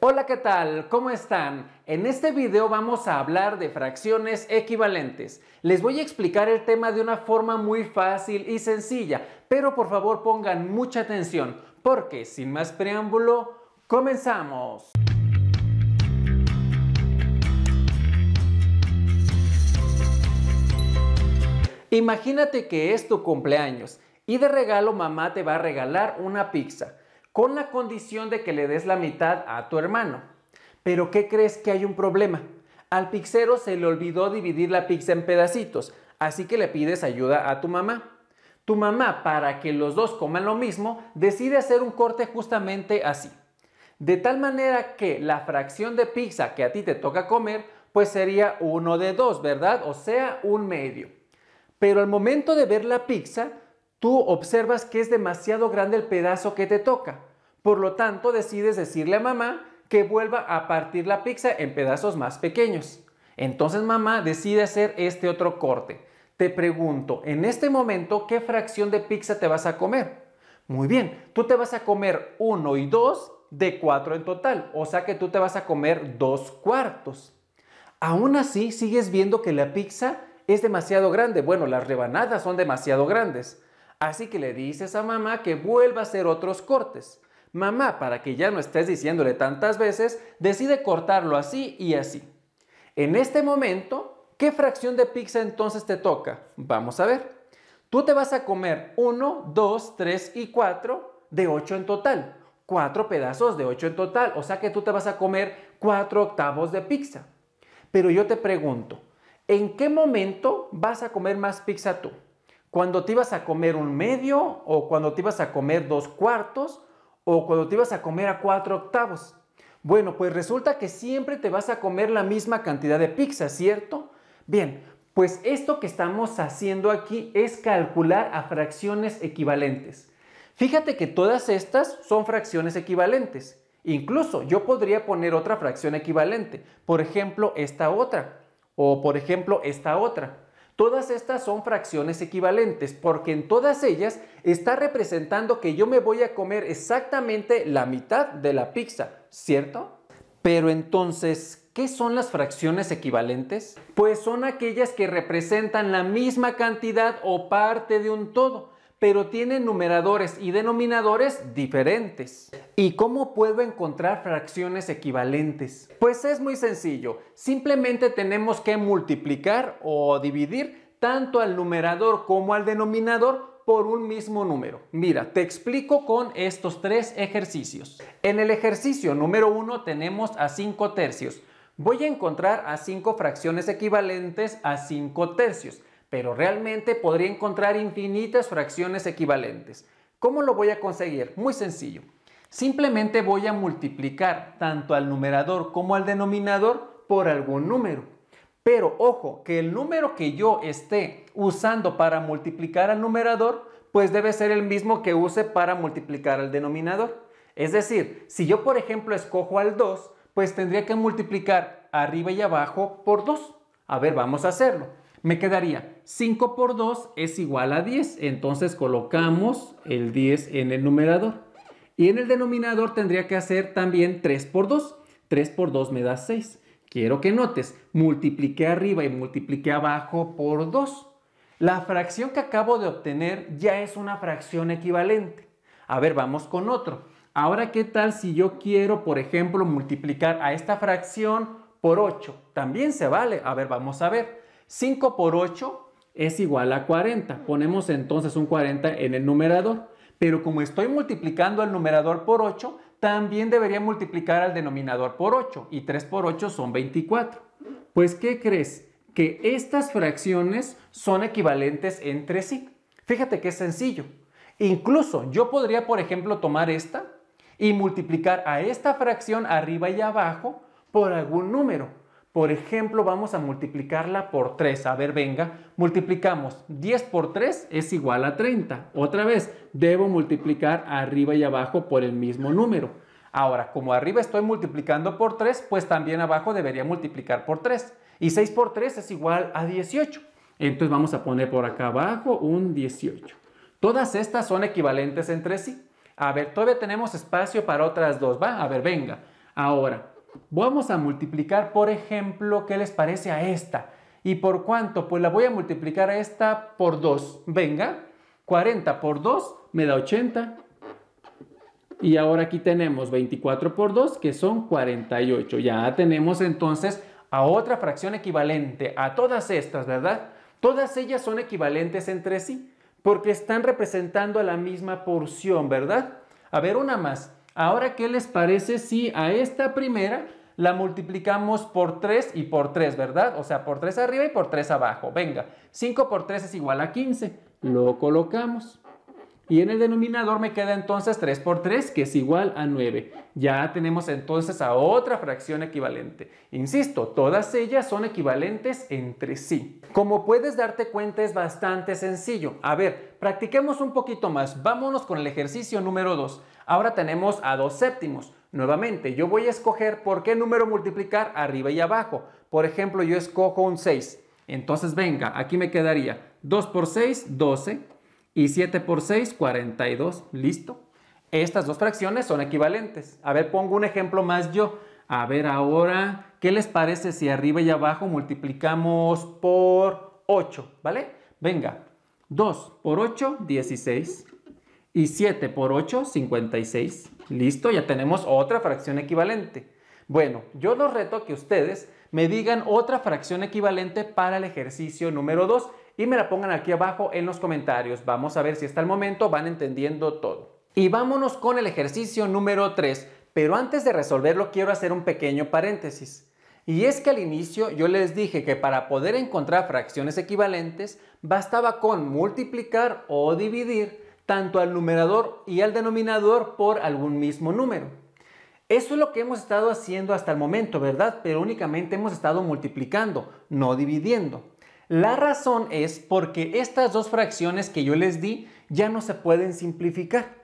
Hola, ¿qué tal? ¿Cómo están? En este video vamos a hablar de fracciones equivalentes. Les voy a explicar el tema de una forma muy fácil y sencilla, pero por favor pongan mucha atención, porque sin más preámbulo, comenzamos. Imagínate que es tu cumpleaños y de regalo mamá te va a regalar una pizza con la condición de que le des la mitad a tu hermano. Pero ¿qué crees que hay un problema? Al pizzero se le olvidó dividir la pizza en pedacitos, así que le pides ayuda a tu mamá. Tu mamá, para que los dos coman lo mismo, decide hacer un corte justamente así. De tal manera que la fracción de pizza que a ti te toca comer, pues sería uno de dos, ¿verdad? O sea, un medio. Pero al momento de ver la pizza, tú observas que es demasiado grande el pedazo que te toca. Por lo tanto, decides decirle a mamá que vuelva a partir la pizza en pedazos más pequeños. Entonces mamá decide hacer este otro corte. Te pregunto, en este momento, ¿qué fracción de pizza te vas a comer? Muy bien, tú te vas a comer uno y dos de cuatro en total, o sea que tú te vas a comer dos cuartos. Aún así, sigues viendo que la pizza es demasiado grande. Bueno, las rebanadas son demasiado grandes. Así que le dices a mamá que vuelva a hacer otros cortes. Mamá, para que ya no estés diciéndole tantas veces, decide cortarlo así y así. En este momento, ¿qué fracción de pizza entonces te toca? Vamos a ver. Tú te vas a comer 1, 2, 3 y 4 de 8 en total. Cuatro pedazos de 8 en total. O sea que tú te vas a comer 4 octavos de pizza. Pero yo te pregunto, ¿en qué momento vas a comer más pizza tú? ¿Cuando te ibas a comer un medio o cuando te ibas a comer dos cuartos? o cuando te ibas a comer a cuatro octavos. Bueno, pues resulta que siempre te vas a comer la misma cantidad de pizza, ¿cierto? Bien, pues esto que estamos haciendo aquí es calcular a fracciones equivalentes. Fíjate que todas estas son fracciones equivalentes. Incluso yo podría poner otra fracción equivalente, por ejemplo esta otra, o por ejemplo esta otra. Todas estas son fracciones equivalentes porque en todas ellas está representando que yo me voy a comer exactamente la mitad de la pizza, ¿cierto? Pero entonces, ¿qué son las fracciones equivalentes? Pues son aquellas que representan la misma cantidad o parte de un todo pero tiene numeradores y denominadores diferentes. ¿Y cómo puedo encontrar fracciones equivalentes? Pues es muy sencillo, simplemente tenemos que multiplicar o dividir tanto al numerador como al denominador por un mismo número. Mira, te explico con estos tres ejercicios. En el ejercicio número 1 tenemos a 5 tercios. Voy a encontrar a 5 fracciones equivalentes a 5 tercios pero realmente podría encontrar infinitas fracciones equivalentes. ¿Cómo lo voy a conseguir? Muy sencillo. Simplemente voy a multiplicar tanto al numerador como al denominador por algún número. Pero ojo, que el número que yo esté usando para multiplicar al numerador, pues debe ser el mismo que use para multiplicar al denominador. Es decir, si yo por ejemplo escojo al 2, pues tendría que multiplicar arriba y abajo por 2. A ver, vamos a hacerlo me quedaría 5 por 2 es igual a 10. Entonces colocamos el 10 en el numerador. Y en el denominador tendría que hacer también 3 por 2. 3 por 2 me da 6. Quiero que notes, multipliqué arriba y multipliqué abajo por 2. La fracción que acabo de obtener ya es una fracción equivalente. A ver, vamos con otro. Ahora, ¿qué tal si yo quiero, por ejemplo, multiplicar a esta fracción por 8? También se vale. A ver, vamos a ver. 5 por 8 es igual a 40. Ponemos entonces un 40 en el numerador. Pero como estoy multiplicando al numerador por 8, también debería multiplicar al denominador por 8. Y 3 por 8 son 24. Pues, ¿qué crees? Que estas fracciones son equivalentes entre sí. Fíjate que es sencillo. Incluso yo podría, por ejemplo, tomar esta y multiplicar a esta fracción arriba y abajo por algún número. Por ejemplo, vamos a multiplicarla por 3. A ver, venga, multiplicamos 10 por 3 es igual a 30. Otra vez, debo multiplicar arriba y abajo por el mismo número. Ahora, como arriba estoy multiplicando por 3, pues también abajo debería multiplicar por 3. Y 6 por 3 es igual a 18. Entonces vamos a poner por acá abajo un 18. Todas estas son equivalentes entre sí. A ver, todavía tenemos espacio para otras dos. Va, a ver, venga. Ahora, Vamos a multiplicar, por ejemplo, ¿qué les parece a esta? ¿Y por cuánto? Pues la voy a multiplicar a esta por 2. Venga, 40 por 2 me da 80. Y ahora aquí tenemos 24 por 2, que son 48. Ya tenemos entonces a otra fracción equivalente a todas estas, ¿verdad? Todas ellas son equivalentes entre sí, porque están representando a la misma porción, ¿verdad? A ver, una más. Ahora, ¿qué les parece si a esta primera la multiplicamos por 3 y por 3, ¿verdad? O sea, por 3 arriba y por 3 abajo. Venga, 5 por 3 es igual a 15. Lo colocamos. Y en el denominador me queda entonces 3 por 3, que es igual a 9. Ya tenemos entonces a otra fracción equivalente. Insisto, todas ellas son equivalentes entre sí. Como puedes darte cuenta, es bastante sencillo. A ver, practiquemos un poquito más. Vámonos con el ejercicio número 2. Ahora tenemos a 2 séptimos. Nuevamente, yo voy a escoger por qué número multiplicar arriba y abajo. Por ejemplo, yo escojo un 6. Entonces, venga, aquí me quedaría 2 por 6, 12. Y 7 por 6, 42. Listo. Estas dos fracciones son equivalentes. A ver, pongo un ejemplo más yo. A ver, ahora, ¿qué les parece si arriba y abajo multiplicamos por 8? ¿Vale? Venga, 2 por 8, 16. Y 7 por 8, 56. Listo, ya tenemos otra fracción equivalente. Bueno, yo los reto a que ustedes me digan otra fracción equivalente para el ejercicio número 2 y me la pongan aquí abajo en los comentarios. Vamos a ver si hasta el momento van entendiendo todo. Y vámonos con el ejercicio número 3, pero antes de resolverlo quiero hacer un pequeño paréntesis. Y es que al inicio yo les dije que para poder encontrar fracciones equivalentes bastaba con multiplicar o dividir tanto al numerador y al denominador por algún mismo número. Eso es lo que hemos estado haciendo hasta el momento, ¿verdad? Pero únicamente hemos estado multiplicando, no dividiendo. La razón es porque estas dos fracciones que yo les di ya no se pueden simplificar.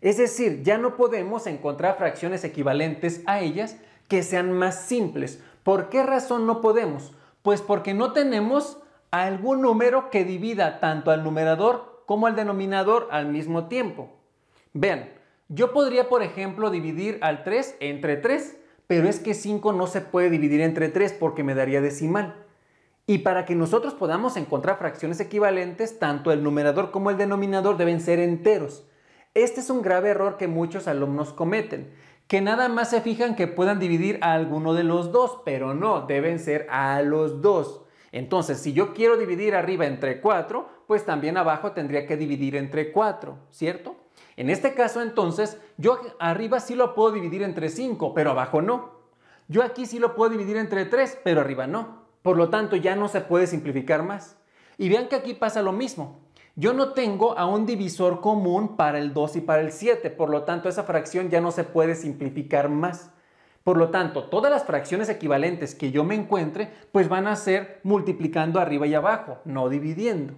Es decir, ya no podemos encontrar fracciones equivalentes a ellas que sean más simples. ¿Por qué razón no podemos? Pues porque no tenemos algún número que divida tanto al numerador como al denominador al mismo tiempo. Vean, yo podría, por ejemplo, dividir al 3 entre 3, pero es que 5 no se puede dividir entre 3 porque me daría decimal. Y para que nosotros podamos encontrar fracciones equivalentes, tanto el numerador como el denominador deben ser enteros. Este es un grave error que muchos alumnos cometen, que nada más se fijan que puedan dividir a alguno de los dos, pero no, deben ser a los dos. Entonces, si yo quiero dividir arriba entre 4, pues también abajo tendría que dividir entre 4, ¿cierto? En este caso, entonces, yo arriba sí lo puedo dividir entre 5, pero abajo no. Yo aquí sí lo puedo dividir entre 3, pero arriba no. Por lo tanto, ya no se puede simplificar más. Y vean que aquí pasa lo mismo. Yo no tengo a un divisor común para el 2 y para el 7, por lo tanto esa fracción ya no se puede simplificar más. Por lo tanto, todas las fracciones equivalentes que yo me encuentre, pues van a ser multiplicando arriba y abajo, no dividiendo.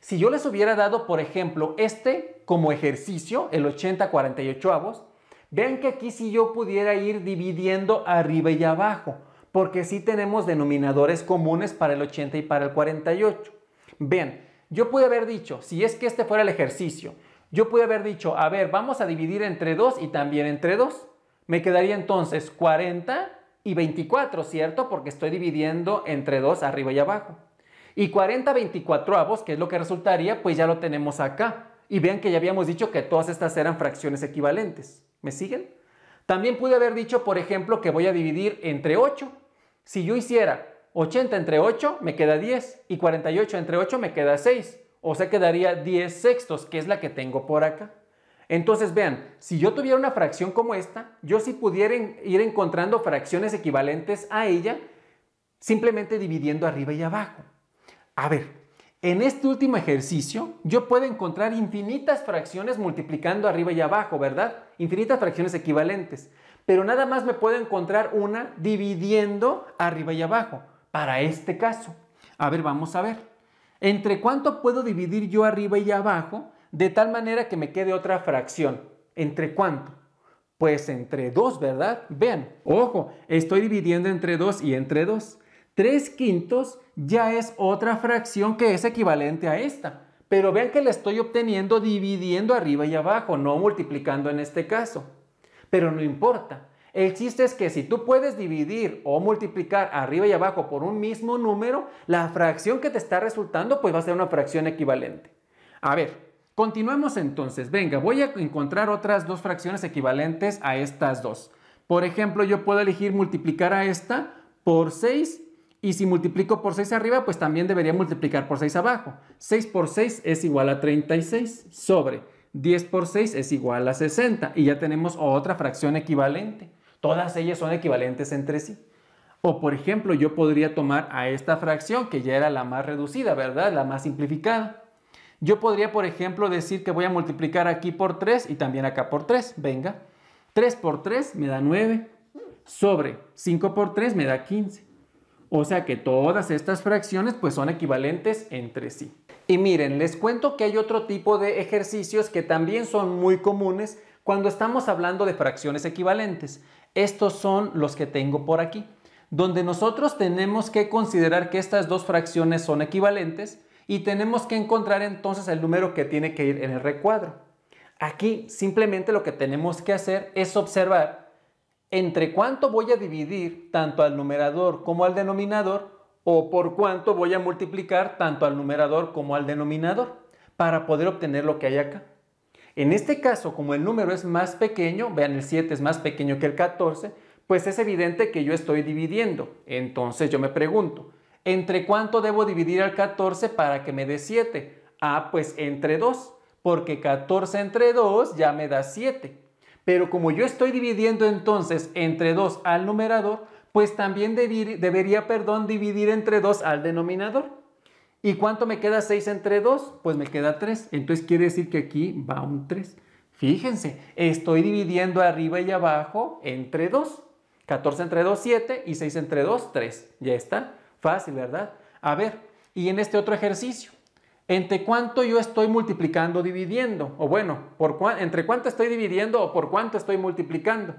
Si yo les hubiera dado, por ejemplo, este como ejercicio, el 80-48 avos, vean que aquí si yo pudiera ir dividiendo arriba y abajo, porque sí tenemos denominadores comunes para el 80 y para el 48. Bien, yo pude haber dicho, si es que este fuera el ejercicio, yo pude haber dicho, a ver, vamos a dividir entre 2 y también entre 2. Me quedaría entonces 40 y 24, ¿cierto? Porque estoy dividiendo entre 2 arriba y abajo. Y 40 24 avos, que es lo que resultaría, pues ya lo tenemos acá. Y vean que ya habíamos dicho que todas estas eran fracciones equivalentes. ¿Me siguen? También pude haber dicho, por ejemplo, que voy a dividir entre 8. Si yo hiciera 80 entre 8 me queda 10 y 48 entre 8 me queda 6. O sea, quedaría 10 sextos, que es la que tengo por acá. Entonces, vean, si yo tuviera una fracción como esta, yo sí pudiera ir encontrando fracciones equivalentes a ella, simplemente dividiendo arriba y abajo. A ver, en este último ejercicio, yo puedo encontrar infinitas fracciones multiplicando arriba y abajo, ¿verdad? Infinitas fracciones equivalentes pero nada más me puedo encontrar una dividiendo arriba y abajo para este caso. A ver, vamos a ver. ¿Entre cuánto puedo dividir yo arriba y abajo de tal manera que me quede otra fracción? ¿Entre cuánto? Pues entre 2, ¿verdad? Vean, ojo, estoy dividiendo entre 2 y entre 2. 3 quintos ya es otra fracción que es equivalente a esta. Pero vean que la estoy obteniendo dividiendo arriba y abajo, no multiplicando en este caso pero no importa. El chiste es que si tú puedes dividir o multiplicar arriba y abajo por un mismo número, la fracción que te está resultando pues va a ser una fracción equivalente. A ver, continuemos entonces. Venga, voy a encontrar otras dos fracciones equivalentes a estas dos. Por ejemplo, yo puedo elegir multiplicar a esta por 6 y si multiplico por 6 arriba, pues también debería multiplicar por 6 abajo. 6 por 6 es igual a 36 sobre 10 por 6 es igual a 60 y ya tenemos otra fracción equivalente. Todas ellas son equivalentes entre sí. O por ejemplo, yo podría tomar a esta fracción que ya era la más reducida, ¿verdad? La más simplificada. Yo podría, por ejemplo, decir que voy a multiplicar aquí por 3 y también acá por 3. Venga, 3 por 3 me da 9, sobre 5 por 3 me da 15. O sea que todas estas fracciones pues son equivalentes entre sí. Y miren, les cuento que hay otro tipo de ejercicios que también son muy comunes cuando estamos hablando de fracciones equivalentes. Estos son los que tengo por aquí, donde nosotros tenemos que considerar que estas dos fracciones son equivalentes y tenemos que encontrar entonces el número que tiene que ir en el recuadro. Aquí simplemente lo que tenemos que hacer es observar entre cuánto voy a dividir tanto al numerador como al denominador o por cuánto voy a multiplicar tanto al numerador como al denominador para poder obtener lo que hay acá. En este caso, como el número es más pequeño, vean el 7 es más pequeño que el 14, pues es evidente que yo estoy dividiendo. Entonces yo me pregunto, ¿entre cuánto debo dividir al 14 para que me dé 7? Ah, pues entre 2, porque 14 entre 2 ya me da 7. Pero como yo estoy dividiendo entonces entre 2 al numerador, pues también debería, perdón, dividir entre 2 al denominador. ¿Y cuánto me queda 6 entre 2? Pues me queda 3. Entonces quiere decir que aquí va un 3. Fíjense, estoy dividiendo arriba y abajo entre 2. 14 entre 2, 7 y 6 entre 2, 3. Ya está. Fácil, ¿verdad? A ver, y en este otro ejercicio, ¿entre cuánto yo estoy multiplicando dividiendo? O bueno, ¿entre cuánto estoy dividiendo o por cuánto estoy multiplicando?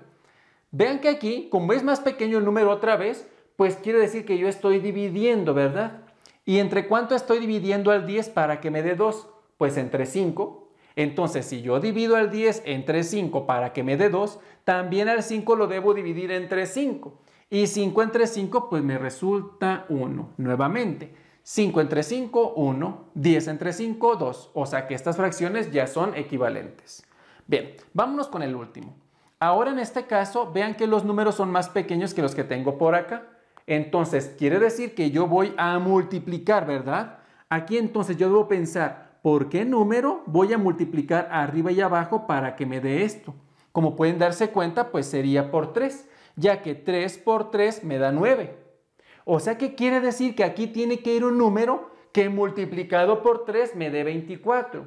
Vean que aquí, como es más pequeño el número otra vez, pues quiere decir que yo estoy dividiendo, ¿verdad? ¿Y entre cuánto estoy dividiendo al 10 para que me dé 2? Pues entre 5. Entonces, si yo divido al 10 entre 5 para que me dé 2, también al 5 lo debo dividir entre 5. Y 5 entre 5, pues me resulta 1. Nuevamente, 5 entre 5, 1. 10 entre 5, 2. O sea que estas fracciones ya son equivalentes. Bien, vámonos con el último. Ahora en este caso, vean que los números son más pequeños que los que tengo por acá. Entonces, quiere decir que yo voy a multiplicar, ¿verdad? Aquí entonces yo debo pensar, ¿por qué número voy a multiplicar arriba y abajo para que me dé esto? Como pueden darse cuenta, pues sería por 3, ya que 3 por 3 me da 9. O sea que quiere decir que aquí tiene que ir un número que multiplicado por 3 me dé 24.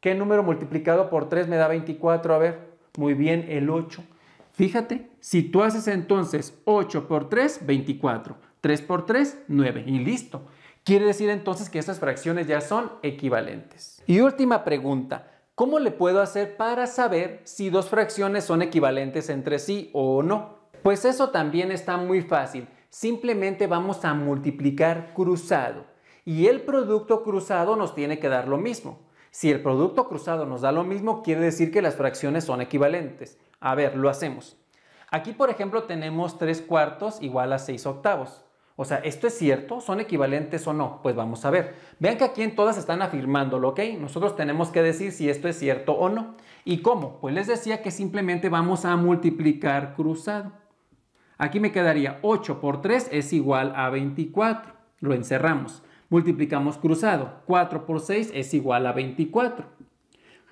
¿Qué número multiplicado por 3 me da 24? A ver. Muy bien, el 8. Fíjate, si tú haces entonces 8 por 3, 24. 3 por 3, 9. Y listo. Quiere decir entonces que estas fracciones ya son equivalentes. Y última pregunta. ¿Cómo le puedo hacer para saber si dos fracciones son equivalentes entre sí o no? Pues eso también está muy fácil. Simplemente vamos a multiplicar cruzado. Y el producto cruzado nos tiene que dar lo mismo. Si el producto cruzado nos da lo mismo, quiere decir que las fracciones son equivalentes. A ver, lo hacemos. Aquí, por ejemplo, tenemos 3 cuartos igual a 6 octavos. O sea, ¿esto es cierto? ¿Son equivalentes o no? Pues vamos a ver. Vean que aquí en todas están afirmándolo, ¿ok? Nosotros tenemos que decir si esto es cierto o no. ¿Y cómo? Pues les decía que simplemente vamos a multiplicar cruzado. Aquí me quedaría 8 por 3 es igual a 24. Lo encerramos multiplicamos cruzado. 4 por 6 es igual a 24.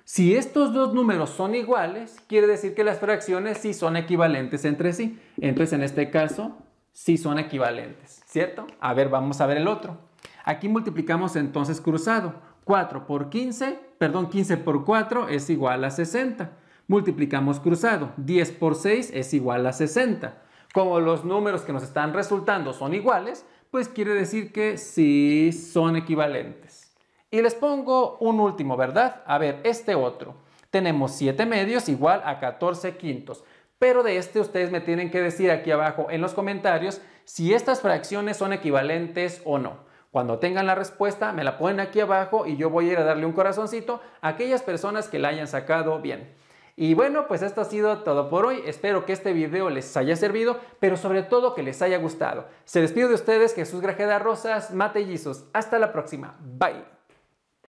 Si estos dos números son iguales, quiere decir que las fracciones sí son equivalentes entre sí. Entonces, en este caso, sí son equivalentes, ¿cierto? A ver, vamos a ver el otro. Aquí multiplicamos entonces cruzado. 4 por 15, perdón, 15 por 4 es igual a 60. Multiplicamos cruzado. 10 por 6 es igual a 60. Como los números que nos están resultando son iguales, pues quiere decir que sí son equivalentes. Y les pongo un último, ¿verdad? A ver, este otro. Tenemos 7 medios igual a 14 quintos. Pero de este ustedes me tienen que decir aquí abajo en los comentarios si estas fracciones son equivalentes o no. Cuando tengan la respuesta me la ponen aquí abajo y yo voy a ir a darle un corazoncito a aquellas personas que la hayan sacado bien. Y bueno, pues esto ha sido todo por hoy. Espero que este video les haya servido, pero sobre todo que les haya gustado. Se despido de ustedes, Jesús Grajeda Rosas, Mate Hasta la próxima. Bye.